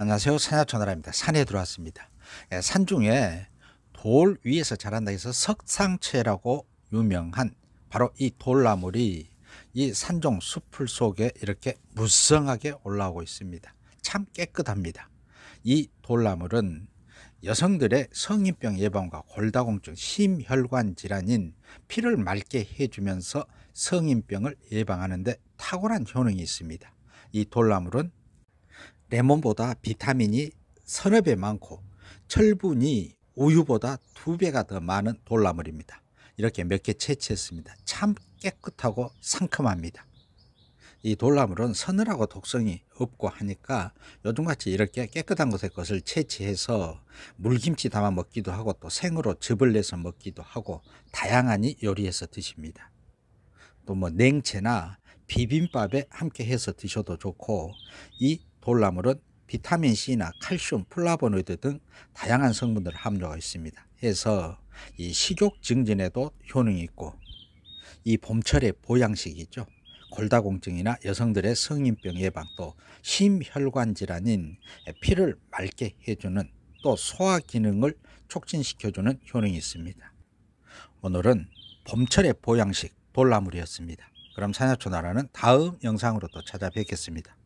안녕하세요. 산야초나라입니다. 산에 들어왔습니다. 예, 산 중에 돌 위에서 자란다 해서 석상체라고 유명한 바로 이 돌나물이 이 산종 수풀 속에 이렇게 무성하게 올라오고 있습니다. 참 깨끗합니다. 이 돌나물은 여성들의 성인병 예방과 골다공증, 심혈관 질환인 피를 맑게 해주면서 성인병을 예방하는데 탁월한 효능이 있습니다. 이 돌나물은 레몬보다 비타민이 서너 배 많고 철분이 우유보다 두 배가 더 많은 돌나물입니다. 이렇게 몇 개 채취했습니다. 참 깨끗하고 상큼합니다. 이 돌나물은 서늘하고 독성이 없고 하니까 요즘같이 이렇게 깨끗한 곳에 것을 채취해서 물김치 담아 먹기도 하고 또 생으로 즙을 내서 먹기도 하고 다양하니 요리해서 드십니다. 또 뭐 냉채나 비빔밥에 함께 해서 드셔도 좋고 이 돌나물은 비타민 C나 칼슘, 플라보노이드 등 다양한 성분들 을 함유가 있습니다. 해서 이 식욕 증진에도 효능이 있고 이 봄철의 보양식이죠. 골다공증이나 여성들의 성인병 예방 또 심혈관 질환인 피를 맑게 해주는 또 소화 기능을 촉진시켜주는 효능이 있습니다. 오늘은 봄철의 보양식 돌나물이었습니다. 그럼 산야초 나라는 다음 영상으로 또 찾아뵙겠습니다.